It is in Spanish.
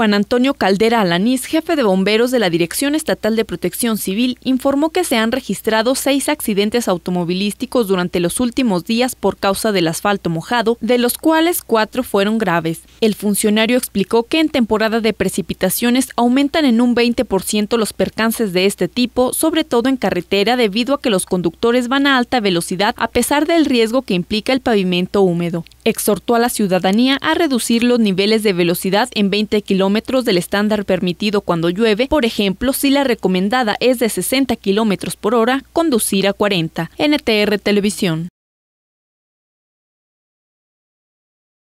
Juan Antonio Caldera Alanís, jefe de bomberos de la Dirección Estatal de Protección Civil, informó que se han registrado seis accidentes automovilísticos durante los últimos días por causa del asfalto mojado, de los cuales cuatro fueron graves. El funcionario explicó que en temporada de precipitaciones aumentan en un 20% los percances de este tipo, sobre todo en carretera, debido a que los conductores van a alta velocidad a pesar del riesgo que implica el pavimento húmedo exhortó a la ciudadanía a reducir los niveles de velocidad en 20 kilómetros del estándar permitido cuando llueve, por ejemplo, si la recomendada es de 60 kilómetros por hora, conducir a 40. NTR Televisión.